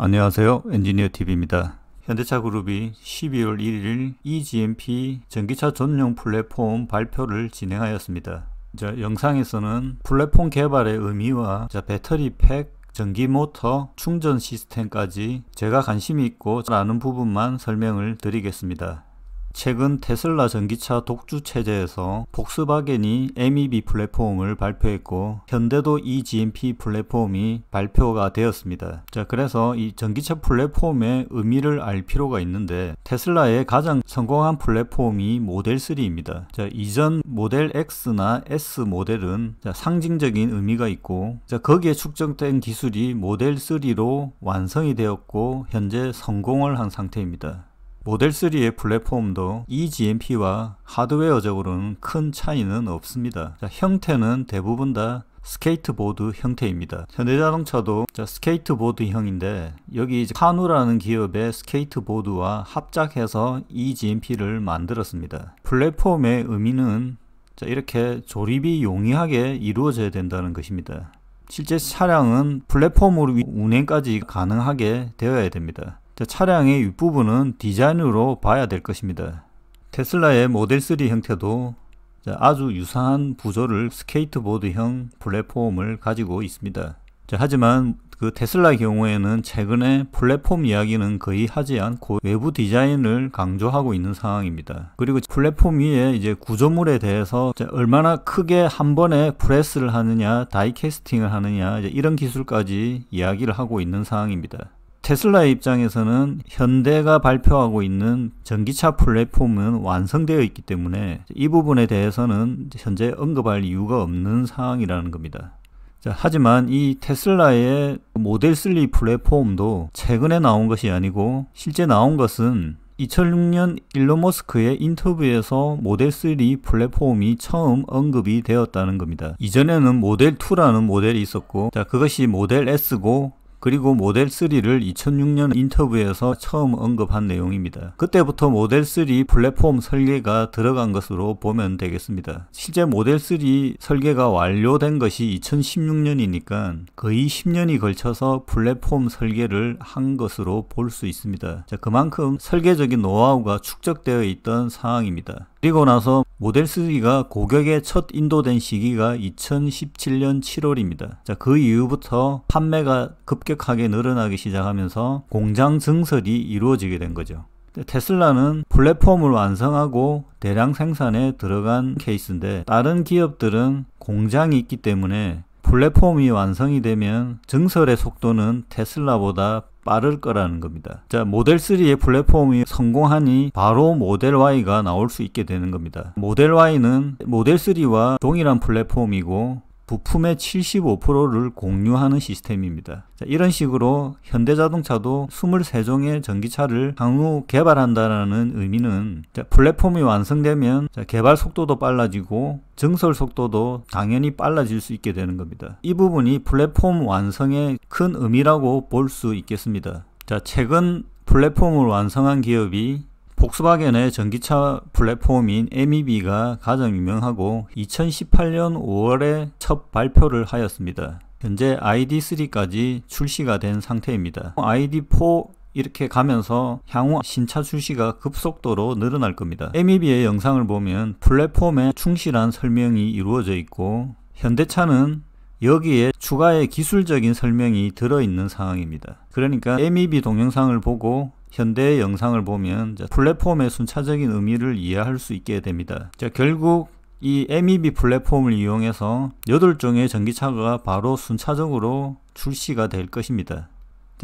안녕하세요. 엔지니어 TV입니다. 현대차 그룹이 12월 1일 EGMP 전기차 전용 플랫폼 발표를 진행하였습니다. 자, 영상에서는 플랫폼 개발의 의미와 자, 배터리 팩, 전기 모터, 충전 시스템까지 제가 관심이 있고 잘 아는 부분만 설명을 드리겠습니다. 최근 테슬라 전기차 독주 체제에서 폭스바겐이 MEB 플랫폼을 발표했고 현대도 eGMP 플랫폼이 발표가 되었습니다. 자, 그래서 이 전기차 플랫폼의 의미를 알 필요가 있는데 테슬라의 가장 성공한 플랫폼이 모델 3입니다. 자, 이전 모델 X나 S 모델은 자, 상징적인 의미가 있고 자, 거기에 축적된 기술이 모델 3로 완성이 되었고 현재 성공을 한 상태입니다. 모델3의 플랫폼도 eGMP와 하드웨어적으로는 큰 차이는 없습니다. 자, 형태는 대부분 다 스케이트보드 형태입니다. 현대자동차도 스케이트보드형인데 여기 이제 카누라는 기업의 스케이트보드와 합작해서 eGMP를 만들었습니다. 플랫폼의 의미는 이렇게 조립이 용이하게 이루어져야 된다는 것입니다. 실제 차량은 플랫폼으로 운행까지 가능하게 되어야 됩니다. 차량의 윗부분은 디자인으로 봐야 될 것입니다. 테슬라의 모델3 형태도 아주 유사한 구조를 스케이트보드형 플랫폼을 가지고 있습니다. 하지만 그 테슬라의 경우에는 최근에 플랫폼 이야기는 거의 하지 않고 외부 디자인을 강조하고 있는 상황입니다. 그리고 플랫폼 위에 이제 구조물에 대해서 얼마나 크게 한 번에 프레스를 하느냐, 다이캐스팅을 하느냐 이런 기술까지 이야기를 하고 있는 상황입니다. 테슬라의 입장에서는 현대가 발표하고 있는 전기차 플랫폼은 완성되어 있기 때문에 이 부분에 대해서는 현재 언급할 이유가 없는 상황이라는 겁니다. 자, 하지만 이 테슬라의 모델 3 플랫폼도 최근에 나온 것이 아니고 실제 나온 것은 2006년 일론 머스크의 인터뷰에서 모델 3 플랫폼이 처음 언급이 되었다는 겁니다. 이전에는 모델 2라는 모델이 있었고 자, 그것이 모델 S고 그리고 모델3를 2006년 인터뷰에서 처음 언급한 내용입니다. 그때부터 모델3 플랫폼 설계가 들어간 것으로 보면 되겠습니다. 실제 모델3 설계가 완료된 것이 2016년이니까 거의 10년이 걸쳐서 플랫폼 설계를 한 것으로 볼 수 있습니다. 자, 그만큼 설계적인 노하우가 축적되어 있던 상황입니다. 그리고 나서 모델 3가 고객의 첫 인도된 시기가 2017년 7월입니다. 자, 그 이후부터 판매가 급격하게 늘어나기 시작하면서 공장 증설이 이루어지게 된 거죠. 테슬라는 플랫폼을 완성하고 대량 생산에 들어간 케이스인데 다른 기업들은 공장이 있기 때문에 플랫폼이 완성이 되면 증설의 속도는 테슬라보다 빠를 거라는 겁니다. 자, 모델 3의 플랫폼이 성공하니 바로 모델 Y가 나올 수 있게 되는 겁니다. 모델 Y는 모델 3와 동일한 플랫폼이고 부품의 75%를 공유하는 시스템입니다. 자, 이런 식으로 현대자동차도 23종의 전기차를 향후 개발한다는 의미는 자, 플랫폼이 완성되면 자, 개발 속도도 빨라지고 증설 속도도 당연히 빨라질 수 있게 되는 겁니다. 이 부분이 플랫폼 완성의 큰 의미라고 볼 수 있겠습니다. 자, 최근 플랫폼을 완성한 기업이 폭스바겐의 전기차 플랫폼인 MEB가 가장 유명하고 2018년 5월에 첫 발표를 하였습니다. 현재 ID3까지 출시가 된 상태입니다. ID4 이렇게 가면서 향후 신차 출시가 급속도로 늘어날 겁니다. MEB의 영상을 보면 플랫폼에 충실한 설명이 이루어져 있고 현대차는 여기에 추가의 기술적인 설명이 들어있는 상황입니다. 그러니까 MEB 동영상을 보고 현대의 영상을 보면 플랫폼의 순차적인 의미를 이해할 수 있게 됩니다. 자, 결국 이 MEB 플랫폼을 이용해서 8종의 전기차가 바로 순차적으로 출시가 될 것입니다.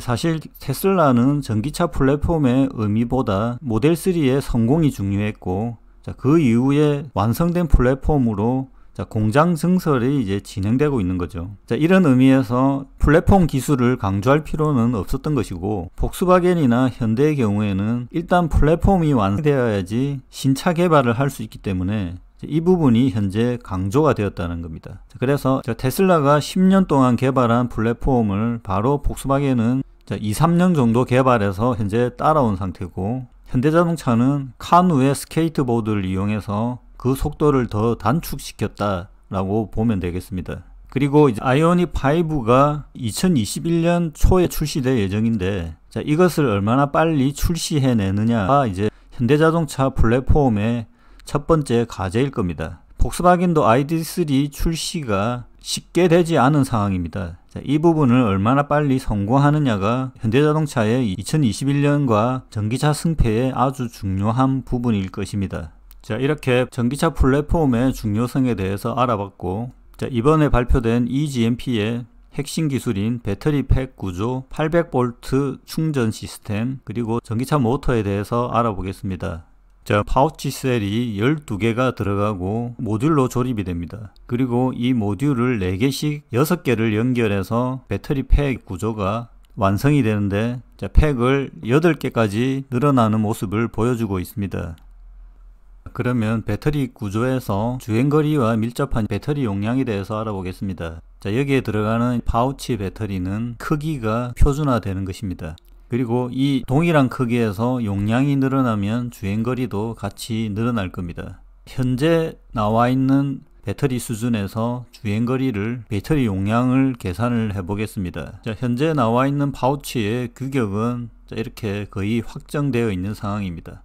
사실 테슬라는 전기차 플랫폼의 의미보다 모델3의 성공이 중요했고 그 이후에 완성된 플랫폼으로 자, 공장 증설이 이제 진행되고 있는 거죠. 자, 이런 의미에서 플랫폼 기술을 강조할 필요는 없었던 것이고 폭스바겐이나 현대의 경우에는 일단 플랫폼이 완성되어야지 신차 개발을 할 수 있기 때문에 이 부분이 현재 강조가 되었다는 겁니다. 그래서 테슬라가 10년 동안 개발한 플랫폼을 바로 폭스바겐은 2, 3년 정도 개발해서 현재 따라온 상태고 현대자동차는 카누의 스케이트보드를 이용해서 그 속도를 더 단축시켰다라고 보면 되겠습니다. 그리고 아이오닉 5가 2021년 초에 출시될 예정인데 자, 이것을 얼마나 빨리 출시해 내느냐가 아, 이제 현대자동차 플랫폼의 첫 번째 과제일 겁니다. 폭스바겐도 ID3 출시가 쉽게 되지 않은 상황입니다. 자, 이 부분을 얼마나 빨리 성공하느냐가 현대자동차의 2021년과 전기차 승패에 아주 중요한 부분일 것입니다. 자, 이렇게 전기차 플랫폼의 중요성에 대해서 알아봤고, 자, 이번에 발표된 EGMP의 핵심 기술인 배터리 팩 구조, 800V 충전 시스템, 그리고 전기차 모터에 대해서 알아보겠습니다. 자, 파우치 셀이 12개가 들어가고 모듈로 조립이 됩니다. 그리고 이 모듈을 4개씩 6개를 연결해서 배터리 팩 구조가 완성이 되는데 자, 팩을 8개까지 늘어나는 모습을 보여주고 있습니다. 그러면 배터리 구조에서 주행거리와 밀접한 배터리 용량에 대해서 알아보겠습니다. 자, 여기에 들어가는 파우치 배터리는 크기가 표준화되는 것입니다. 그리고 이 동일한 크기에서 용량이 늘어나면 주행거리도 같이 늘어날 겁니다. 현재 나와 있는 배터리 수준에서 주행거리를 배터리 용량을 계산을 해 보겠습니다. 현재 나와 있는 파우치의 규격은 자, 이렇게 거의 확정되어 있는 상황입니다.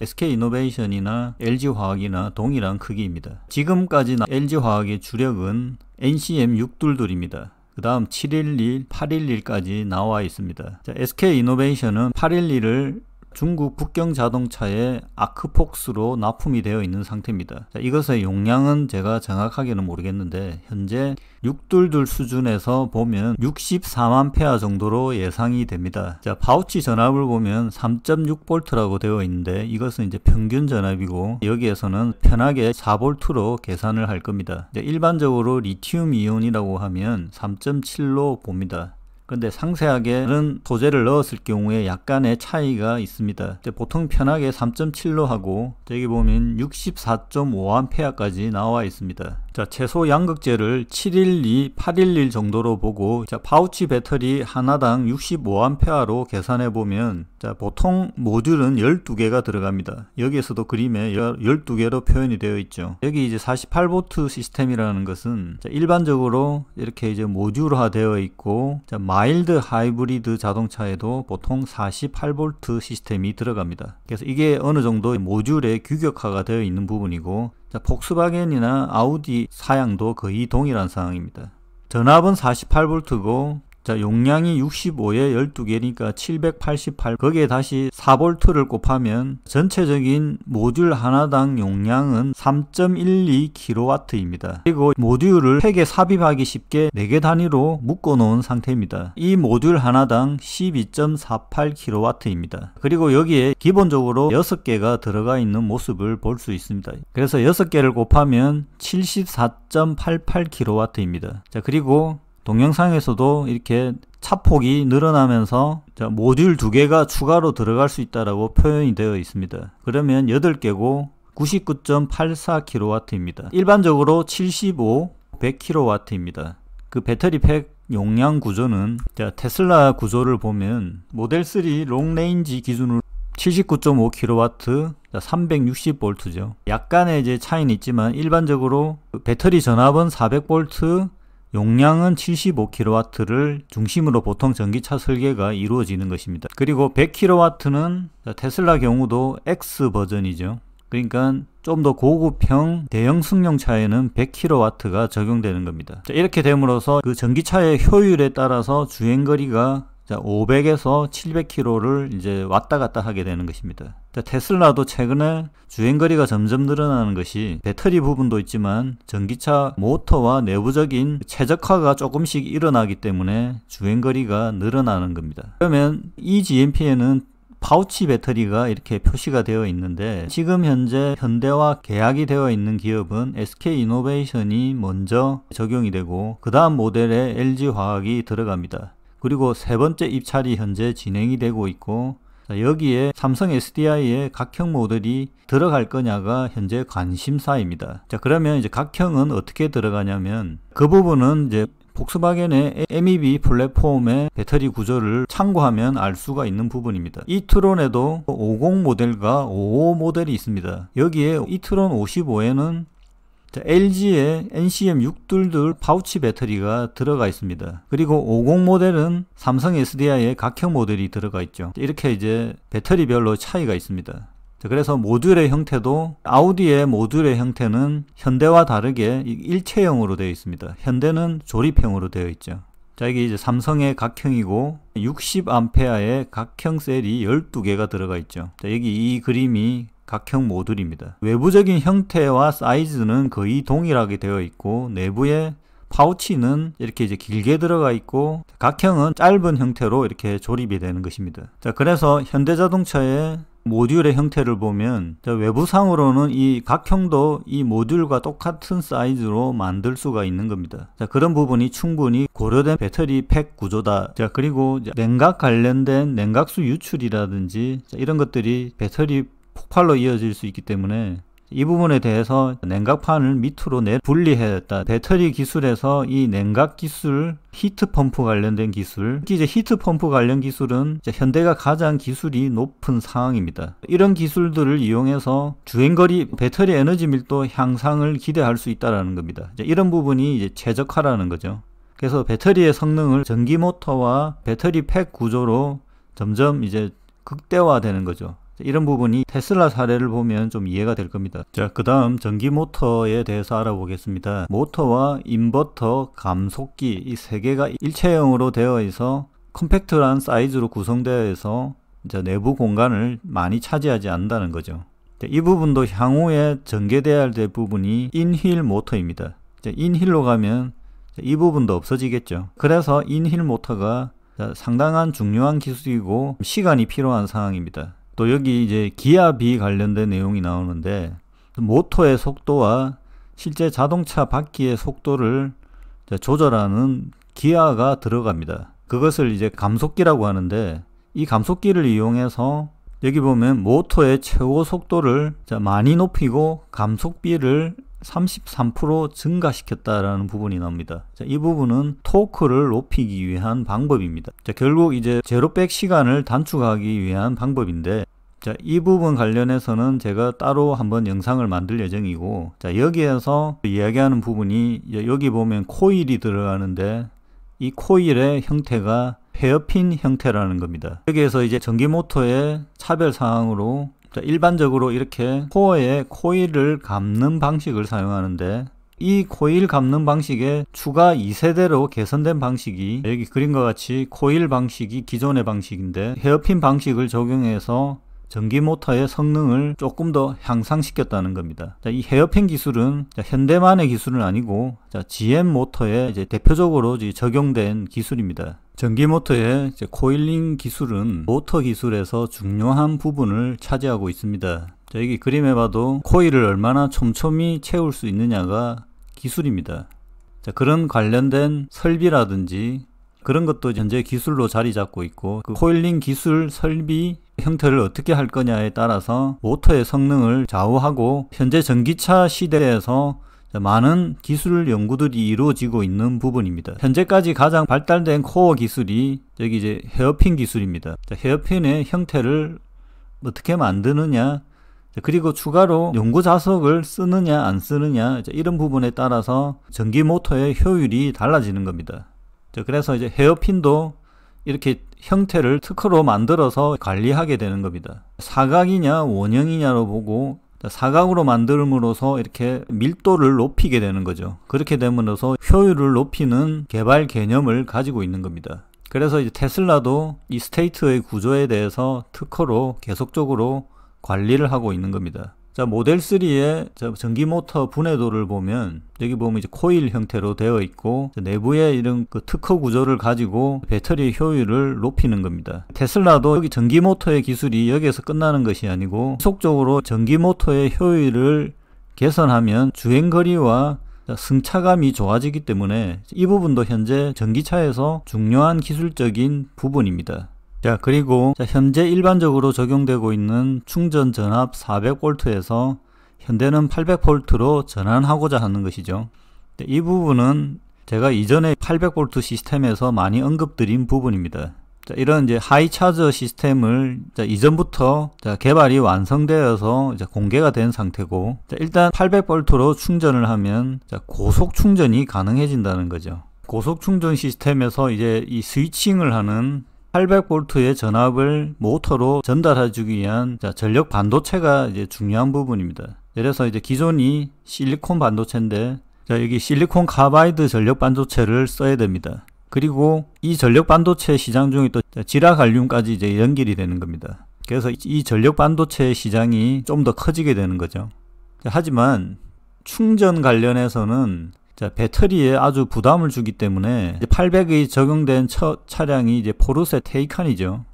SK이노베이션이나 LG화학이나 동일한 크기입니다. 지금까지 LG화학의 주력은 NCM 622입니다. 그 다음 711, 811까지 나와 있습니다. SK이노베이션은 811을 중국 북경 자동차의 아크폭스로 납품이 되어 있는 상태입니다. 자, 이것의 용량은 제가 정확하게는 모르겠는데 현재 622 수준에서 보면 64만 페아 정도로 예상이 됩니다. 자, 파우치 전압을 보면 3.6V라고 되어 있는데 이것은 이제 평균 전압이고 여기에서는 편하게 4V로 계산을 할 겁니다. 일반적으로 리튬 이온이라고 하면 3.7로 봅니다. 근데 상세하게는 소재를 넣었을 경우에 약간의 차이가 있습니다. 보통 편하게 3.7로 하고 여기 보면 64.5A까지 나와 있습니다. 자, 최소 양극재를 7일2 8 1일 정도로 보고 자, 파우치 배터리 하나당 65A로 계산해 보면 자, 보통 모듈은 12개가 들어갑니다. 여기에서도 그림에 12개로 표현이 되어 있죠. 여기 이제 48V 시스템이라는 것은 자, 일반적으로 이렇게 이제 모듈화 되어 있고 자, 마일드 하이브리드 자동차에도 보통 48V 시스템이 들어갑니다. 그래서 이게 어느 정도 모듈의 규격화가 되어 있는 부분이고 자, 폭스바겐이나 아우디 사양도 거의 동일한 상황입니다. 전압은 4 8볼고 자, 용량이 65에 12개니까 788. 거기에 다시 4볼트를 곱하면 전체적인 모듈 하나당 용량은 3.12kW입니다. 그리고 모듈을 팩에 삽입하기 쉽게 4개 단위로 묶어 놓은 상태입니다. 이 모듈 하나당 12.48kW입니다. 그리고 여기에 기본적으로 6개가 들어가 있는 모습을 볼 수 있습니다. 그래서 6개를 곱하면 74.88kW입니다. 자, 그리고 동영상에서도 이렇게 차폭이 늘어나면서 모듈 두 개가 추가로 들어갈 수 있다라고 표현이 되어 있습니다. 그러면 8개고 99.84kW입니다. 일반적으로 75, 100kW입니다. 그 배터리 팩 용량 구조는 테슬라 구조를 보면 모델 3 롱레인지 기준으로 79.5kW, 360V죠. 약간의 이제 차이는 있지만 일반적으로 배터리 전압은 400V, 용량은 75kW를 중심으로 보통 전기차 설계가 이루어지는 것입니다. 그리고 100kW는 테슬라 경우도 X 버전이죠. 그러니까 좀 더 고급형 대형 승용차에는 100kW가 적용되는 겁니다. 이렇게 됨으로써 그 전기차의 효율에 따라서 주행거리가 자, 500에서 700km를 이제 왔다 갔다 하게 되는 것입니다. 자, 테슬라도 최근에 주행거리가 점점 늘어나는 것이 배터리 부분도 있지만 전기차 모터와 내부적인 최적화가 조금씩 일어나기 때문에 주행거리가 늘어나는 겁니다. 그러면 이 GMP에는 파우치 배터리가 이렇게 표시가 되어 있는데 지금 현재 현대와 계약이 되어 있는 기업은 SK 이노베이션이 먼저 적용이 되고 그 다음 모델에 LG 화학이 들어갑니다. 그리고 세 번째 입찰이 현재 진행이 되고 있고 여기에 삼성 SDI의 각형 모델이 들어갈 거냐가 현재 관심사입니다. 자 그러면 이제 각형은 어떻게 들어가냐면 그 부분은 이제 폭스바겐의 MEB 플랫폼의 배터리 구조를 참고하면 알 수가 있는 부분입니다. 이트론에도 50 모델과 55 모델이 있습니다. 여기에 이트론 55에는 자, LG의 NCM 622 파우치 배터리가 들어가 있습니다. 그리고 50 모델은 삼성 SDI의 각형 모델이 들어가 있죠. 이렇게 이제 배터리별로 차이가 있습니다. 자, 그래서 모듈의 형태도 아우디의 모듈의 형태는 현대와 다르게 일체형으로 되어 있습니다. 현대는 조립형으로 되어 있죠. 자, 이게 이제 삼성의 각형이고 60A의 각형 셀이 12개가 들어가 있죠. 자, 여기 이 그림이 각형 모듈입니다. 외부적인 형태와 사이즈는 거의 동일하게 되어 있고 내부에 파우치는 이렇게 이제 길게 들어가 있고 각형은 짧은 형태로 이렇게 조립이 되는 것입니다. 자, 그래서 현대자동차의 모듈의 형태를 보면 외부상으로는 이 각형도 이 모듈과 똑같은 사이즈로 만들 수가 있는 겁니다. 자, 그런 부분이 충분히 고려된 배터리 팩 구조다. 자, 그리고 냉각 관련된 냉각수 유출이라든지 자, 이런 것들이 배터리 폭발로 이어질 수 있기 때문에 이 부분에 대해서 냉각판을 밑으로 내 분리했다. 배터리 기술에서 이 냉각 기술, 히트 펌프 관련된 기술, 특히 이제 히트 펌프 관련 기술은 현대가 가장 기술이 높은 상황입니다. 이런 기술들을 이용해서 주행거리, 배터리 에너지 밀도 향상을 기대할 수 있다라는 겁니다. 이런 부분이 이제 최적화라는 거죠. 그래서 배터리의 성능을 전기 모터와 배터리 팩 구조로 점점 이제 극대화되는 거죠. 이런 부분이 테슬라 사례를 보면 좀 이해가 될 겁니다. 자, 그 다음 전기 모터에 대해서 알아보겠습니다. 모터와 인버터, 감속기 이 세 개가 일체형으로 되어 있어 컴팩트한 사이즈로 구성되어 있어 이제 내부 공간을 많이 차지하지 않는다는 거죠. 이 부분도 향후에 전개되어야될 부분이 인힐 모터입니다. 인힐로 가면 이 부분도 없어지겠죠. 그래서 인힐 모터가 상당한 중요한 기술이고 시간이 필요한 상황입니다. 또 여기 이제 기압이 관련된 내용이 나오는데 모터의 속도와 실제 자동차 바퀴의 속도를 조절하는 기아가 들어갑니다. 그것을 이제 감속기라고 하는데 이 감속기를 이용해서 여기 보면 모터의 최고 속도를 많이 높이고 감속비를 33% 증가시켰다라는 부분이 나옵니다. 자, 이 부분은 토크를 높이기 위한 방법입니다. 자, 결국 이제 제로백 시간을 단축하기 위한 방법인데 자, 이 부분 관련해서는 제가 따로 한번 영상을 만들 예정이고 자, 여기에서 이야기하는 부분이 여기 보면 코일이 들어가는데 이 코일의 형태가 헤어핀 형태라는 겁니다. 여기에서 이제 전기모터의 차별 사항으로 자, 일반적으로 이렇게 코어에 코일을 감는 방식을 사용하는데 이 코일 감는 방식에 추가 2세대로 개선된 방식이 여기 그림과 같이 코일 방식이 기존의 방식인데 헤어핀 방식을 적용해서 전기 모터의 성능을 조금 더 향상시켰다는 겁니다. 자, 이 헤어핀 기술은 현대만의 기술은 아니고 자, GM 모터에 이제 대표적으로 이제 적용된 기술입니다. 전기모터의 코일링 기술은 모터 기술에서 중요한 부분을 차지하고 있습니다. 자, 여기 그림에 봐도 코일을 얼마나 촘촘히 채울 수 있느냐가 기술입니다. 자, 그런 관련된 설비라든지 그런 것도 현재 기술로 자리 잡고 있고 그 코일링 기술 설비 형태를 어떻게 할 거냐에 따라서 모터의 성능을 좌우하고 현재 전기차 시대에서 많은 기술 연구들이 이루어지고 있는 부분입니다. 현재까지 가장 발달된 코어 기술이 여기 이제 헤어핀 기술입니다. 헤어핀의 형태를 어떻게 만드느냐 그리고 추가로 연구 자석을 쓰느냐 안 쓰느냐 이런 부분에 따라서 전기 모터의 효율이 달라지는 겁니다. 그래서 이제 헤어핀도 이렇게 형태를 특허로 만들어서 관리하게 되는 겁니다. 사각이냐 원형이냐로 보고 그러니까 사각으로 만들므로서 이렇게 밀도를 높이게 되는 거죠. 그렇게 됨으로써 효율을 높이는 개발 개념을 가지고 있는 겁니다. 그래서 이제 테슬라도 이 스테이트의 구조에 대해서 특허로 계속적으로 관리를 하고 있는 겁니다. 자, 모델 3의 전기 모터 분해도를 보면 여기 보면 이제 코일 형태로 되어 있고 내부에 이런 그 특허 구조를 가지고 배터리 효율을 높이는 겁니다. 테슬라도 여기 전기 모터의 기술이 여기에서 끝나는 것이 아니고 지속적으로 전기 모터의 효율을 개선하면 주행 거리와 승차감이 좋아지기 때문에 이 부분도 현재 전기차에서 중요한 기술적인 부분입니다. 자 그리고 현재 일반적으로 적용되고 있는 충전 전압 400V에서 현대는 800V로 전환하고자 하는 것이죠. 이 부분은 제가 이전에 800V 시스템에서 많이 언급드린 부분입니다. 자, 이런 이제 하이 차저 시스템을 자, 이전부터 자, 개발이 완성되어서 공개가 된 상태고 일단 800V로 충전을 하면 고속 충전이 가능해진다는 거죠. 고속 충전 시스템에서 이제 이 스위칭을 하는 800V의 전압을 모터로 전달해 주기 위한 전력 반도체가 이제 중요한 부분입니다. 그래서 이제 기존이 실리콘 반도체인데 자, 여기 실리콘 카바이드 전력 반도체를 써야 됩니다. 그리고 이 전력 반도체 시장 중에 또 지라갈륨까지 이제 연결이 되는 겁니다. 그래서 이 전력 반도체 시장이 좀 더 커지게 되는 거죠. 하지만 충전 관련해서는 자, 배터리에 아주 부담을 주기 때문에 800이 적용된 처, 차량이 이제 포르쉐 테이칸이죠.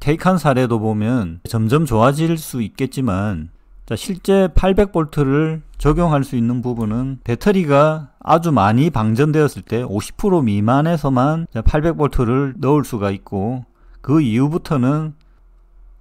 테이칸 사례도 보면 점점 좋아질 수 있겠지만 자, 실제 800V를 적용할 수 있는 부분은 배터리가 아주 많이 방전되었을 때 50% 미만에서만 800V를 넣을 수가 있고 그 이후부터는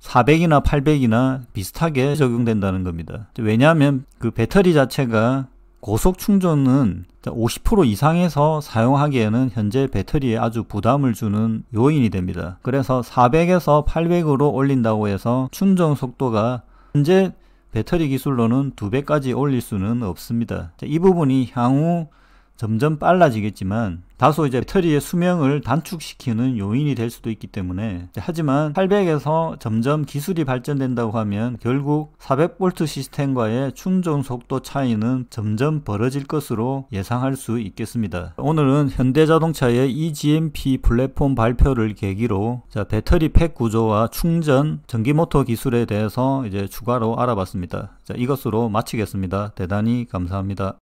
400이나 800이나 비슷하게 적용된다는 겁니다. 왜냐하면 그 배터리 자체가 고속 충전은 50% 이상에서 사용하기에는 현재 배터리에 아주 부담을 주는 요인이 됩니다. 그래서 400에서 800으로 올린다고 해서 충전 속도가 현재 배터리 기술로는 2배까지 올릴 수는 없습니다. 이 부분이 향후 점점 빨라지겠지만 다소 이제 배터리의 수명을 단축시키는 요인이 될 수도 있기 때문에 하지만 800에서 점점 기술이 발전된다고 하면 결국 400V 시스템과의 충전 속도 차이는 점점 벌어질 것으로 예상할 수 있겠습니다. 오늘은 현대자동차의 eGMP 플랫폼 발표를 계기로 배터리 팩 구조와 충전, 전기모터 기술에 대해서 이제 추가로 알아봤습니다. 이것으로 마치겠습니다. 대단히 감사합니다.